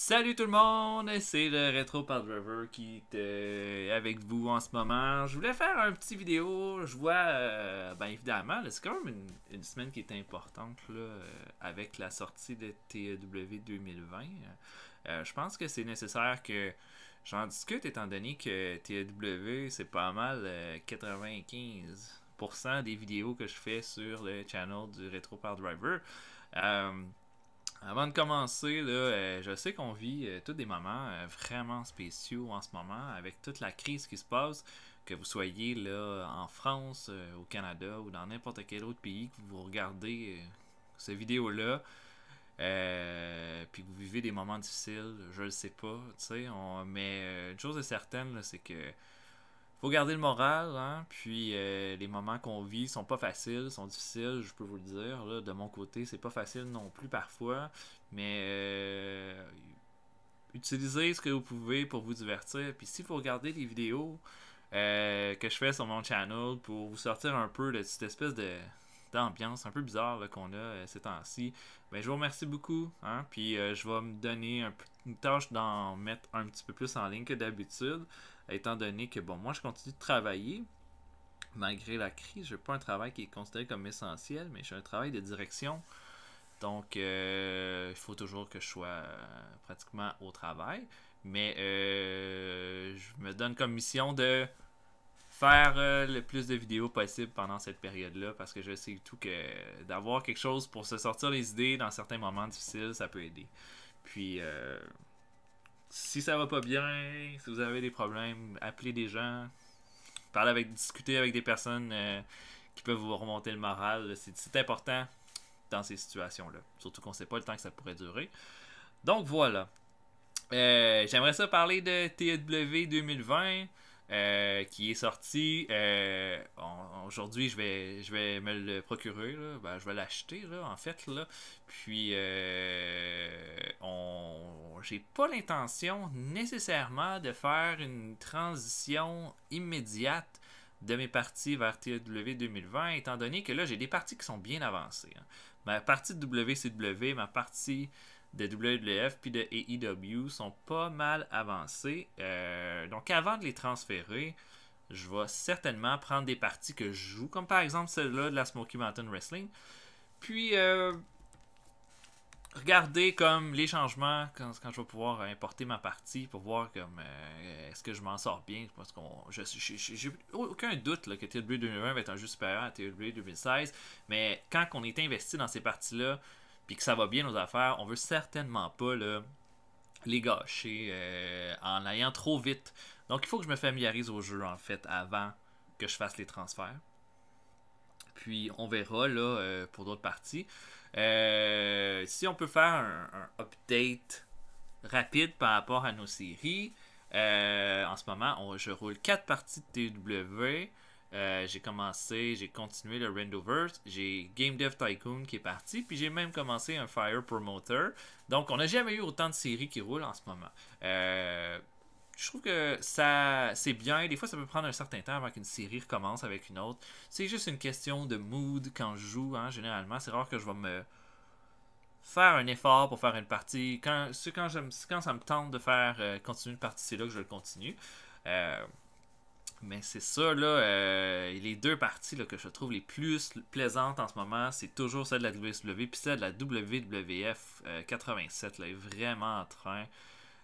Salut tout le monde, c'est le Retro Driver qui est euh, avec vous en ce moment. Je voulais faire un petit vidéo. Je vois, euh, ben évidemment, c'est quand même une, semaine qui est importante euh, avec la sortie de TEW 2020. je pense que c'est nécessaire que j'en discute étant donné que TEW c'est pas mal 95% des vidéos que je fais sur le channel du Retro Driver. Avant de commencer, euh, je sais qu'on vit euh, tous des moments euh, vraiment spéciaux en ce moment avec toute la crise qui se passe, que vous soyez là en France, au Canada ou dans n'importe quel autre pays que vous regardez cette vidéo-là. puis que vous vivez des moments difficiles, je ne sais pas, tu sais, mais une chose est certaine, c'est que faut garder le moral, hein? puis euh, les moments qu'on vit sont pas faciles, sont difficiles, je peux vous le dire. de mon côté, c'est pas facile non plus parfois, mais euh, utilisez ce que vous pouvez pour vous divertir. Puis si vous regardez les vidéos euh, que je fais sur mon channel pour vous sortir un peu de cette espèce de d'ambiance un peu bizarre qu'on a ces temps-ci, ben, je vous remercie beaucoup. Hein? Puis je vais me donner une tâche d'en mettre un petit peu plus en ligne que d'habitude étant donné que, bon, moi, je continue de travailler. Malgré la crise, je n'ai pas un travail qui est considéré comme essentiel, mais j'ai un travail de direction. Donc, euh, il faut toujours que je sois euh, pratiquement au travail. Mais euh, je me donne comme mission de faire le plus de vidéos possible pendant cette période-là parce que je sais tout que d'avoir quelque chose pour se sortir les idées dans certains moments difficiles, ça peut aider. Puis, ça va pas bien, si vous avez des problèmes, appelez des gens, parlez avec, discutez avec des personnes euh, qui peuvent vous remonter le moral. C'est important dans ces situations-là. Surtout qu'on sait pas le temps que ça pourrait durer. Donc voilà. Euh, j'aimerais ça parler de TW 2020. Euh, qui est sorti. Euh, aujourd'hui, je vais, je vais me le procurer. Ben, je vais l'acheter, en fait. Là. Puis, euh, on... j'ai pas l'intention nécessairement de faire une transition immédiate de mes parties vers TW 2020, étant donné que là, j'ai des parties qui sont bien avancées. Hein. Ma partie de WCW, ma partie de WWF puis de AEW sont pas mal avancés. Euh, donc avant de les transférer, je vais certainement prendre des parties que je joue, comme par exemple celle-là de la Smoky Mountain Wrestling. Puis euh, regarder comme les changements quand, je vais pouvoir importer ma partie pour voir comme euh, est-ce que je m'en sors bien parce qu'on je j'ai aucun doute là, que TW 2020 va être un jeu supérieur à TW 2016 mais quand on est investi dans ces parties là puis que ça va bien nos affaires, on veut certainement pas là, les gâcher euh, en allant trop vite. Donc il faut que je me familiarise au jeu en fait avant que je fasse les transferts. Puis on verra là euh, pour d'autres parties. Euh, si on peut faire un, update rapide par rapport à nos séries. en ce moment, je roule 4 parties de TW. Euh, j'ai commencé, j'ai continué le Rendoverse, j'ai Game Dev Tycoon qui est parti, puis j'ai même commencé un Fire Promoter. Donc, on n'a jamais eu autant de séries qui roulent en ce moment. Euh, je trouve que ça c'est bien. Des fois, ça peut prendre un certain temps avant qu'une série recommence avec une autre. C'est juste une question de mood quand je joue, hein, généralement. C'est rare que je vais me faire un effort pour faire une partie. Quand, quand, ça me tente de faire euh, continuer une partie, c'est là que je le continue. Euh, mais c'est ça, là, euh, les deux parties que je trouve les plus plaisantes en ce moment, c'est toujours celle de la WSW, puis celle de la WWF 87, euh, là, est vraiment en train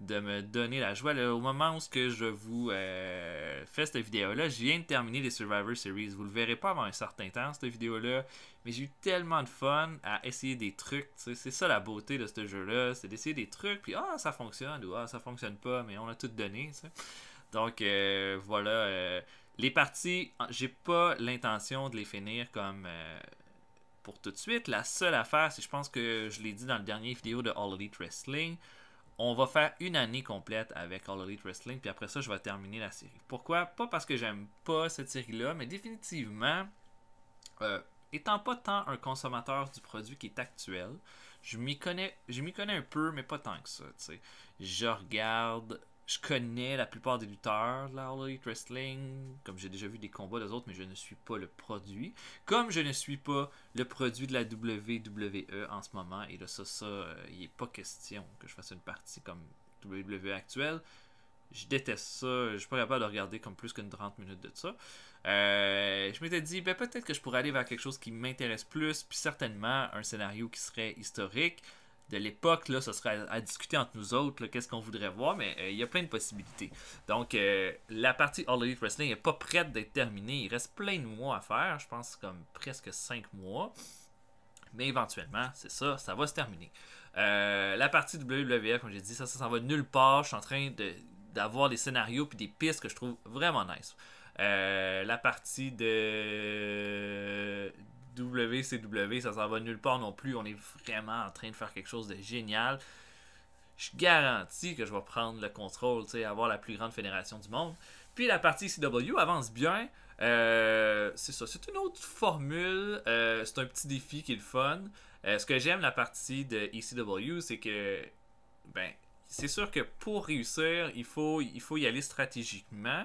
de me donner la joie. au moment où que je vous euh, fais cette vidéo-là, je viens de terminer les Survivor Series. Vous le verrez pas avant un certain temps, cette vidéo-là, mais j'ai eu tellement de fun à essayer des trucs. C'est ça la beauté de ce jeu-là, c'est d'essayer des trucs, puis ah, ça fonctionne, ou ah, ça fonctionne pas, mais on a tout donné. Donc euh, voilà, euh, les parties, j'ai pas l'intention de les finir comme euh, pour tout de suite. La seule affaire, c'est je pense que je l'ai dit dans le dernier vidéo de All Elite Wrestling, on va faire une année complète avec All Elite Wrestling, puis après ça, je vais terminer la série. Pourquoi Pas parce que j'aime pas cette série-là, mais définitivement, étant pas tant un consommateur du produit qui est actuel, je m'y connais, connais un peu, mais pas tant que ça. sais Je regarde je connais la plupart des lutteurs de la Wrestling, comme j'ai déjà vu des combats des autres, mais je ne suis pas le produit. Comme je ne suis pas le produit de la WWE en ce moment, et là, ça, ça, euh, il n'est pas question que je fasse une partie comme WWE actuelle. Je déteste ça, je ne suis pas capable de regarder comme plus qu'une 30 minutes de ça. Euh, je m'étais dit, ben, peut-être que je pourrais aller vers quelque chose qui m'intéresse plus, puis certainement un scénario qui serait historique de l'époque, là, ce serait à, discuter entre nous autres, qu'est-ce qu'on voudrait voir, mais euh, il y a plein de possibilités. Donc, euh, la partie All Elite Wrestling n'est pas prête d'être terminée. Il reste plein de mois à faire, je pense comme presque 5 mois. Mais éventuellement, c'est ça, ça va se terminer. Euh, la partie WWF, comme j'ai dit, ça, ça s'en va nulle part. Je suis en train d'avoir des scénarios puis des pistes que je trouve vraiment nice. la partie de WCW, ça s'en va nulle part non plus. On est vraiment en train de faire quelque chose de génial. Je garantis que je vais prendre le contrôle, avoir la plus grande fédération du monde. Puis la partie CW avance bien. Euh, c'est ça, c'est une autre formule. Euh, c'est un petit défi qui est le fun. Euh, ce que j'aime la partie de ECW, c'est que, ben, c'est sûr que pour réussir, il faut, il faut y aller stratégiquement.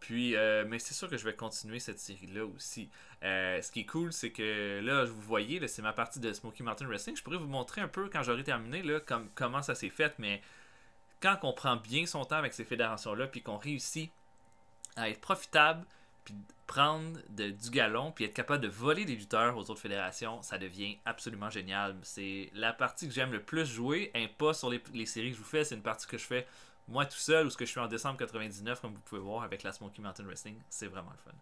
Puis, euh, mais c'est sûr que je vais continuer cette série-là aussi. Euh, ce qui est cool, c'est que là, je vous voyez, c'est ma partie de Smoky Mountain Wrestling. Je pourrais vous montrer un peu quand j'aurai terminé là, comme, comment ça s'est fait, mais quand on prend bien son temps avec ces fédérations-là, puis qu'on réussit à être profitable, puis prendre du galon, puis être capable de voler des lutteurs aux autres fédérations, ça devient absolument génial. C'est la partie que j'aime le plus jouer, Un pas sur les séries que je vous fais, c'est une partie que je fais moi tout seul ou ce que je suis en décembre 99, comme vous pouvez voir avec la Smoky Mountain Wrestling, c'est vraiment le fun.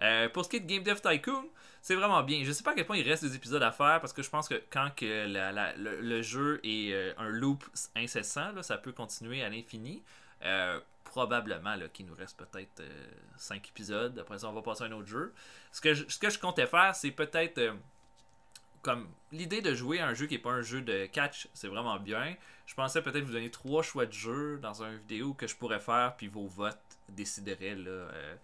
Euh, pour ce qui est de Game Dev Tycoon, c'est vraiment bien. Je sais pas à quel point il reste des épisodes à faire parce que je pense que quand le, jeu est euh, un loop incessant, ça peut continuer à l'infini. Euh, probablement qu'il nous reste peut-être 5 épisodes. Après ça, on va passer à un autre jeu. Ce que ce que je comptais faire, c'est peut-être comme l'idée de jouer à un jeu qui n'est pas un jeu de catch, c'est vraiment bien. Je pensais peut-être vous donner trois choix de jeu dans une vidéo que je pourrais faire, puis vos votes décideraient euh,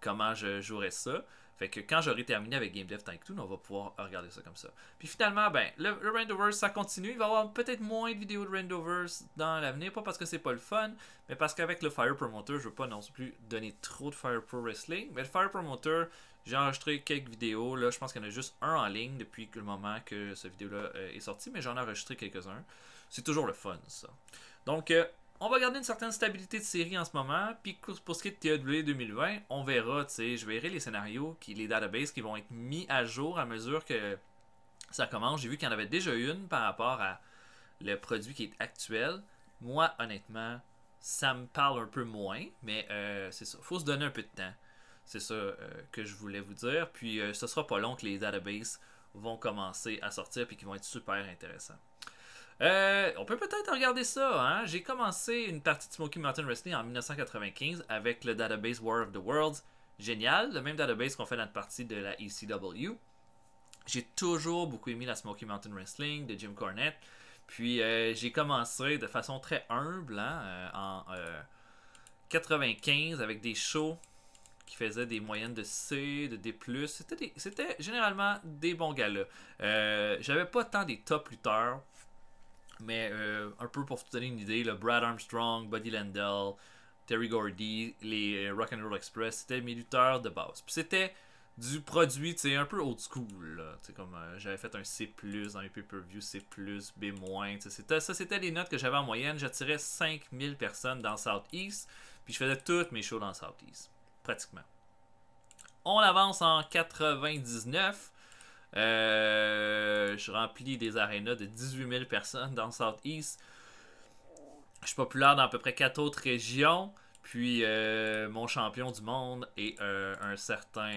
comment je jouerais ça. Fait que quand j'aurai terminé avec Game Dev tout, on va pouvoir regarder ça comme ça. Puis finalement, ben, le, le ça continue. Il va y avoir peut-être moins de vidéos de Randoverse dans l'avenir. Pas parce que c'est pas le fun, mais parce qu'avec le Fire Promoter, je veux pas non plus donner trop de Fire Pro Wrestling. Mais le Fire Promoter, j'ai enregistré quelques vidéos. Là, je pense qu'il y en a juste un en ligne depuis le moment que cette vidéo-là euh, est sortie, mais j'en ai enregistré quelques-uns. C'est toujours le fun, ça. Donc, euh, on va garder une certaine stabilité de série en ce moment. Puis pour ce qui est de TAW e 2020, on verra, tu sais, je verrai les scénarios, les databases qui vont être mis à jour à mesure que ça commence. J'ai vu qu'il y en avait déjà une par rapport à le produit qui est actuel. Moi, honnêtement, ça me parle un peu moins, mais euh, c'est ça. Faut se donner un peu de temps. C'est ça euh, que je voulais vous dire. Puis ce euh, ce sera pas long que les databases vont commencer à sortir puis qui vont être super intéressants. Euh, on peut peut-être regarder ça. Hein. J'ai commencé une partie de Smoky Mountain Wrestling en 1995 avec le database War of the Worlds. Génial, le même database qu'on fait dans notre partie de la ECW. J'ai toujours beaucoup aimé la Smoky Mountain Wrestling de Jim Cornette. Puis j'ai commencé de façon très humble hein, en 95 avec des shows qui faisaient des moyennes de C, de D+. C'était généralement des bons gars-là. Euh, j'avais pas tant des top lutteurs, mais euh, un peu pour vous donner une idée, le Brad Armstrong, Buddy Landell, Terry Gordy, les euh, Rock'n'Roll Express, c'était mes lutteurs de base. Puis c'était du produit, tu un peu old school. C'est comme j'avais fait un C+ dans mes pay-per-view, C+, B-, c'était ça c'était les notes que j'avais en moyenne, j'attirais 5000 personnes dans le Southeast, puis je faisais toutes mes shows dans le Southeast pratiquement. On avance en 99. Euh, je remplis des arénas de 18 000 personnes dans le Southeast. Je suis populaire dans à peu près 4 autres régions. Puis euh, mon champion du monde est euh, un certain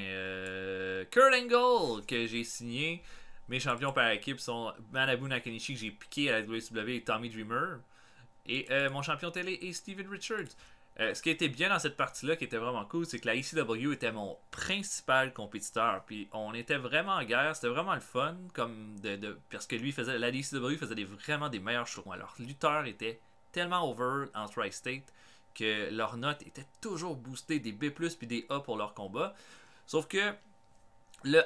Kurt Angle que j'ai signé. Mes champions par équipe sont Manabu Nakanishi que j'ai piqué à la WWE et Tommy Dreamer. Et mon champion télé est Steven Richards. Euh, ce qui était bien dans cette partie-là, qui était vraiment cool, c'est que la ICW e était mon principal compétiteur. Puis on était vraiment en guerre, c'était vraiment le fun, comme de, parce que lui faisait, la ICW e faisait vraiment des meilleurs shows. Alors Luther était tellement over en Tri-State que leurs notes étaient toujours boostées des B+, puis des A pour leur combat. Sauf que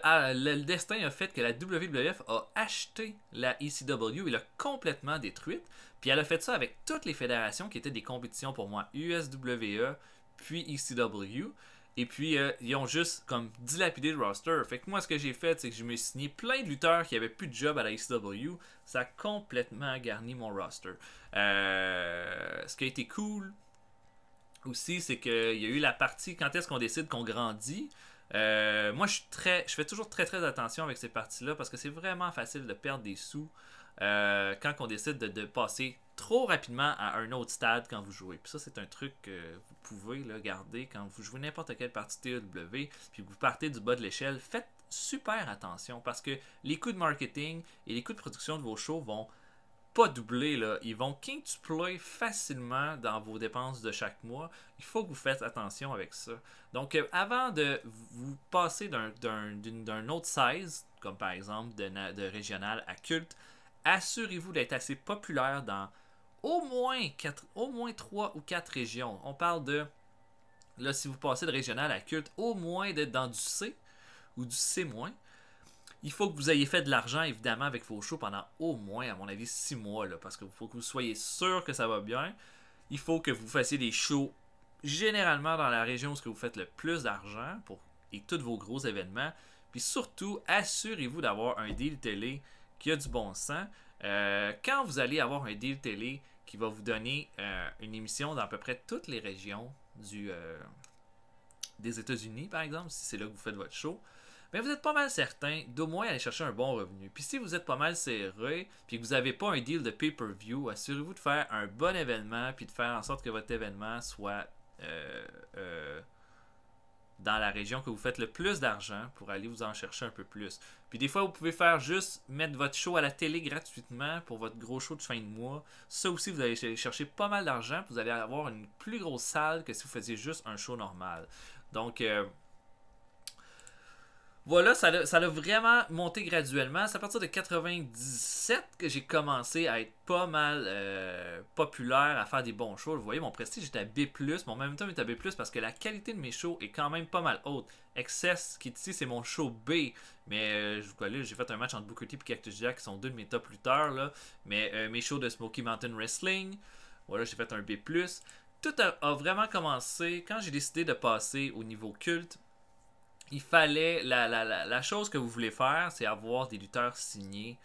ah, le, destin a fait que la WWF a acheté la ECW et l'a complètement détruite. Puis elle a fait ça avec toutes les fédérations qui étaient des compétitions pour moi, USWE, puis ECW. Et puis, euh, ils ont juste comme dilapidé le roster. Fait que moi, ce que j'ai fait, c'est que je me suis signé plein de lutteurs qui n'avaient plus de job à la ECW. Ça a complètement garni mon roster. Euh, ce qui a été cool aussi, c'est qu'il y a eu la partie quand est-ce qu'on décide qu'on grandit. Euh, moi, je très, je fais toujours très très attention avec ces parties-là parce que c'est vraiment facile de perdre des sous euh, quand on décide de, passer trop rapidement à un autre stade quand vous jouez. Puis ça, c'est un truc que vous pouvez garder quand vous jouez n'importe quelle partie TW, puis vous partez du bas de l'échelle. Faites super attention parce que les coûts de marketing et les coûts de production de vos shows vont pas doubler, là. ils vont quintupler facilement dans vos dépenses de chaque mois. Il faut que vous faites attention avec ça. Donc, euh, avant de vous passer d'un autre size, comme par exemple de, de régional à culte, assurez-vous d'être assez populaire dans au moins, quatre, au moins 3 ou quatre régions. On parle de, là, si vous passez de régional à culte, au moins d'être dans du C ou du C- il faut que vous ayez fait de l'argent, évidemment, avec vos shows pendant au moins, à mon avis, six mois, là, parce qu'il faut que vous soyez sûr que ça va bien. Il faut que vous fassiez des shows généralement dans la région où vous faites le plus d'argent pour et tous vos gros événements. Puis surtout, assurez-vous d'avoir un deal télé qui a du bon sens. Euh, quand vous allez avoir un deal télé qui va vous donner euh, une émission dans à peu près toutes les régions du, euh, des États-Unis, par exemple, si c'est là que vous faites votre show, mais ben, vous êtes pas mal certain d'au moins aller chercher un bon revenu. Puis si vous êtes pas mal serré, puis que vous n'avez pas un deal de pay-per-view, assurez-vous de faire un bon événement, puis de faire en sorte que votre événement soit euh, euh, dans la région que vous faites le plus d'argent pour aller vous en chercher un peu plus. Puis des fois, vous pouvez faire juste mettre votre show à la télé gratuitement pour votre gros show de fin de mois. Ça aussi, vous allez chercher pas mal d'argent, vous allez avoir une plus grosse salle que si vous faisiez juste un show normal. Donc, euh, voilà, ça l'a, vraiment monté graduellement. C'est à partir de 97 que j'ai commencé à être pas mal euh, populaire, à faire des bons shows. Vous voyez, mon prestige est à B+, mon temps, est à B+, parce que la qualité de mes shows est quand même pas mal haute. Excess, qui ici, c'est mon show B, mais euh, je vous connais, j'ai fait un match entre Booker T et Cactus Jack, qui sont deux de mes top lutteurs, là. Mais euh, mes shows de Smoky Mountain Wrestling, voilà, j'ai fait un B+. Tout a vraiment commencé quand j'ai décidé de passer au niveau culte il fallait. La, chose que vous voulez faire, c'est avoir des lutteurs signés,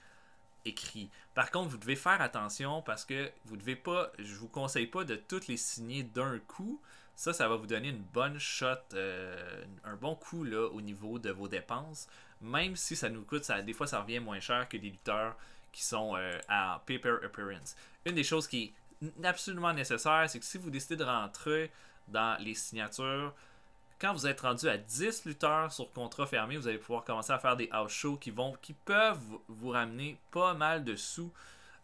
écrits. Par contre, vous devez faire attention parce que vous devez pas. Je vous conseille pas de toutes les signer d'un coup. Ça, ça va vous donner une bonne shot, euh, un bon coup au niveau de vos dépenses. Même si ça nous coûte, ça, des fois, ça revient moins cher que des lutteurs qui sont euh, à paper appearance. Une des choses qui est absolument nécessaire, c'est que si vous décidez de rentrer dans les signatures, quand vous êtes rendu à 10 lutteurs sur contrat fermé, vous allez pouvoir commencer à faire des house shows qui, vont, qui peuvent vous ramener pas mal de sous.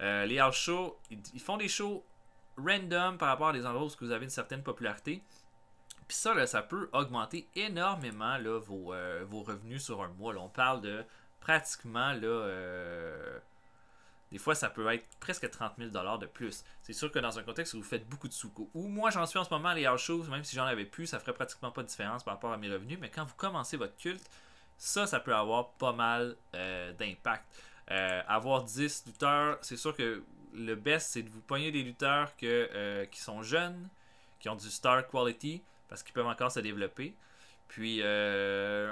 Euh, les house shows, ils, font des shows random par rapport à des endroits où vous avez une certaine popularité. Puis ça, ça peut augmenter énormément euh, vos, revenus sur un mois. on parle de pratiquement là, euh, des fois, ça peut être presque 30 000 de plus. C'est sûr que dans un contexte où vous faites beaucoup de sous ou moi j'en suis en ce moment, les house shows, même si j'en avais plus, ça ferait pratiquement pas de différence par rapport à mes revenus, mais quand vous commencez votre culte, ça, ça peut avoir pas mal euh, d'impact. Euh, avoir 10 lutteurs, c'est sûr que le best, c'est de vous pogner des lutteurs que, euh, qui sont jeunes, qui ont du star quality, parce qu'ils peuvent encore se développer. Puis euh,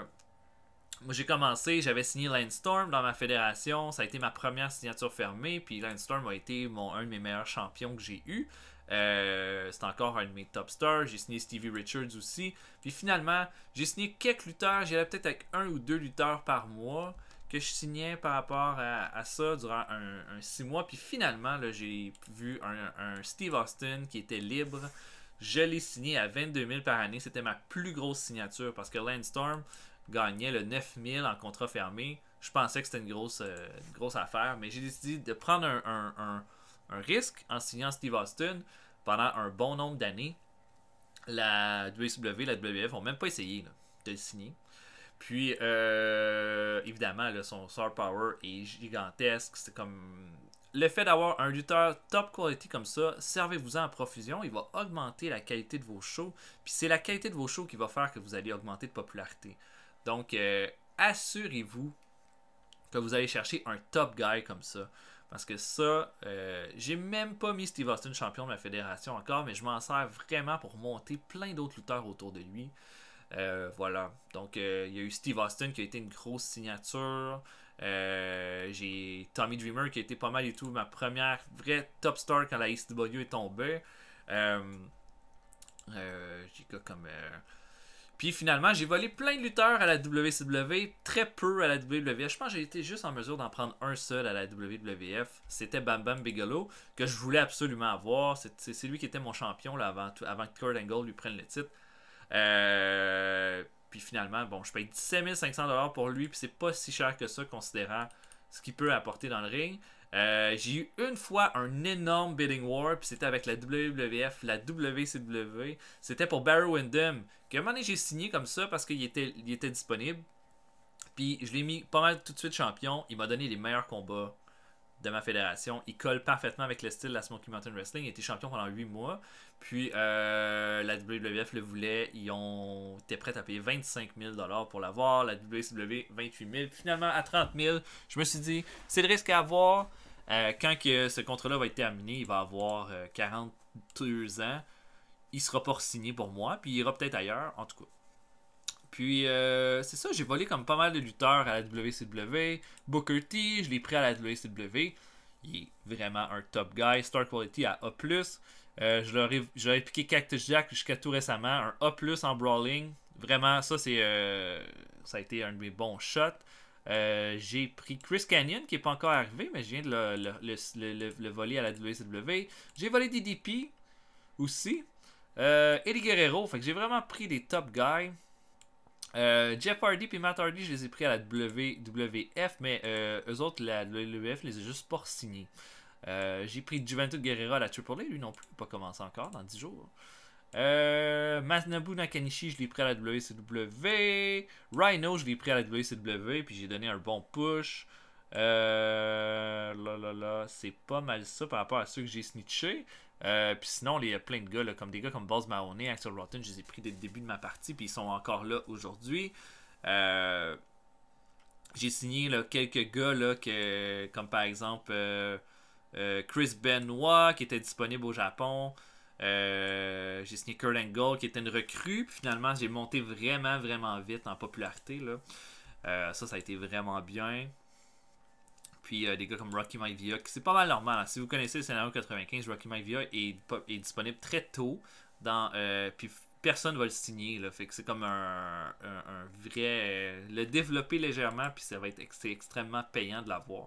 moi j'ai commencé, j'avais signé Landstorm dans ma fédération, ça a été ma première signature fermée, puis Landstorm a été mon, un de mes meilleurs champions que j'ai eu. Euh, c'est encore un de mes top stars. J'ai signé Stevie Richards aussi. Puis finalement, j'ai signé quelques lutteurs. J'allais peut-être avec un ou deux lutteurs par mois que je signais par rapport à, ça durant un, six mois. Puis finalement, j'ai vu un, un, Steve Austin qui était libre. Je l'ai signé à 22 000 par année. C'était ma plus grosse signature parce que Landstorm, gagnait le 9000 en contrat fermé. Je pensais que c'était une grosse, euh, grosse affaire, mais j'ai décidé de prendre un, risque en signant Steve Austin pendant un bon nombre d'années. La WCW, la WF n'ont même pas essayé de le signer. Puis, euh, évidemment, son star power est gigantesque. C'est comme le fait d'avoir un lutteur top quality comme ça, servez-vous-en en profusion, il va augmenter la qualité de vos shows, puis c'est la qualité de vos shows qui va faire que vous allez augmenter de popularité. Donc, euh, assurez-vous que vous allez chercher un top guy comme ça. Parce que ça, euh, j'ai même pas mis Steve Austin champion de ma fédération encore, mais je m'en sers vraiment pour monter plein d'autres lutteurs autour de lui. Euh, voilà. Donc, il y a eu Steve Austin qui a été une grosse signature. j'ai Tommy Dreamer qui a été pas mal du tout ma première vraie top star quand la ECW est tombée. j'ai comme puis finalement, j'ai volé plein de lutteurs à la WCW, très peu à la WWF. Je pense que j'ai été juste en mesure d'en prendre un seul à la WWF. C'était Bam Bam Bigelow, que je voulais absolument avoir. C'est lui qui était mon champion avant, que Kurt Angle lui prenne le titre. Euh, puis finalement, bon, je paye 17 500$ pour lui, puis c'est pas si cher que ça, considérant ce qu'il peut apporter dans le ring. Euh, j'ai eu une fois un énorme bidding war, puis c'était avec la WWF, la WCW. C'était pour Barrow Windham. Que un moment j'ai signé comme ça parce qu'il était, était disponible. Puis je l'ai mis pas mal tout de suite champion. Il m'a donné les meilleurs combats de ma fédération. Il colle parfaitement avec le style de la Smoky Mountain Wrestling. Il était champion pendant 8 mois. Puis euh, la WWF le voulait. Ils ont été prêts à payer 25 000 pour l'avoir. La WCW, 28 000. Finalement, à 30 000, je me suis dit, c'est le risque à avoir. Euh, quand que ce contrat-là va être terminé, il va avoir 42 euh, ans. Il sera pas signé pour moi. Puis il ira peut-être ailleurs. En tout cas, puis euh, c'est ça, j'ai volé comme pas mal de lutteurs à la WCW. Booker T, je l'ai pris à la WCW. Il est vraiment un top guy. Star Quality à A. Euh, je l'aurais, piqué Cactus Jack jusqu'à tout récemment. Un A en brawling. Vraiment, ça c'est euh, ça a été un de mes bons shots. j'ai pris Chris Canyon qui n'est pas encore arrivé, mais je viens de le, voler à la WCW. J'ai volé DDP aussi. Eddie Guerrero, fait que j'ai vraiment pris des top guys. Euh, Jeff Hardy puis Matt Hardy, je les ai pris à la WWF, mais euh, eux autres, la WWF les ai juste pas signés. Euh, j'ai pris Juventus Guerrero à la AAA, lui non plus, pas commencé encore dans 10 jours. Euh, Masnabu Nakanishi, je l'ai pris à la WCW. Rhino, je l'ai pris à la WCW, puis j'ai donné un bon push. c'est pas mal ça par rapport à ceux que j'ai snitché. Euh, puis sinon, il y a plein de gars, comme des gars comme Buzz Mahoney, Axel Rotten, je les ai pris dès le début de ma partie, puis ils sont encore là aujourd'hui. Euh, j'ai signé quelques gars, que, comme par exemple euh, Chris Benoit, qui était disponible au Japon. j'ai signé Kurt Angle, qui était une recrue. Puis finalement, j'ai monté vraiment, vraiment vite en popularité. ça, ça a été vraiment bien. Puis euh, des gars comme Rocky qui c'est pas mal normal. Hein. Si vous connaissez le scénario 95, Rocky My est, est disponible très tôt. Dans, euh, puis personne va le signer. Là, fait que c'est comme un, vrai. Euh, le développer légèrement, puis ça va être extrêmement payant de l'avoir.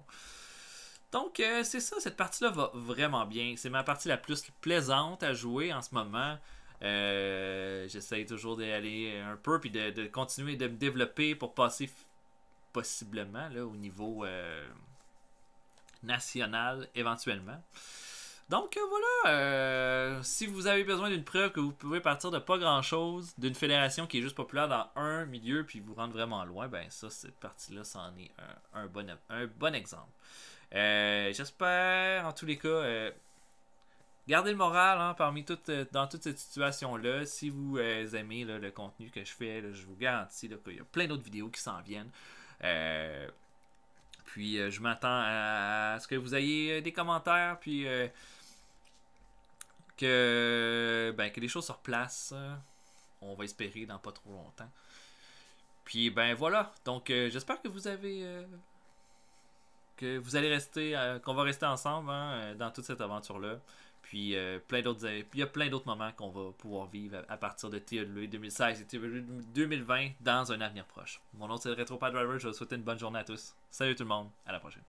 Donc, c'est ça, cette partie-là va vraiment bien. C'est ma partie la plus plaisante à jouer en ce moment. J'essaye toujours d'aller un peu, puis de, continuer de me développer pour passer possiblement là, au niveau nationale éventuellement. Donc euh, voilà, euh, si vous avez besoin d'une preuve que vous pouvez partir de pas grand-chose, d'une fédération qui est juste populaire dans un milieu puis vous rendre vraiment loin, ben ça, cette partie-là, c'en est un, bon, un bon exemple. Euh, j'espère, en tous les cas, garder le moral hein, parmi toutes, dans toute cette situation-là. Si vous aimez le contenu que je fais, je vous garantis qu'il y a plein d'autres vidéos qui s'en viennent. Puis euh, je m'attends à, ce que vous ayez euh, des commentaires, puis euh, que, ben, que les choses se replacent. On va espérer dans pas trop longtemps. Puis ben voilà. Donc j'espère que vous avez que vous allez rester, qu'on va rester ensemble hein, dans toute cette aventure là. Puis euh, plein d'autres, il y a plein d'autres moments qu'on va pouvoir vivre à, partir de 2016 e e et 2020 e dans un avenir proche. Mon nom c'est Retropad Driver, je vous souhaite une bonne journée à tous. Salut tout le monde, à la prochaine.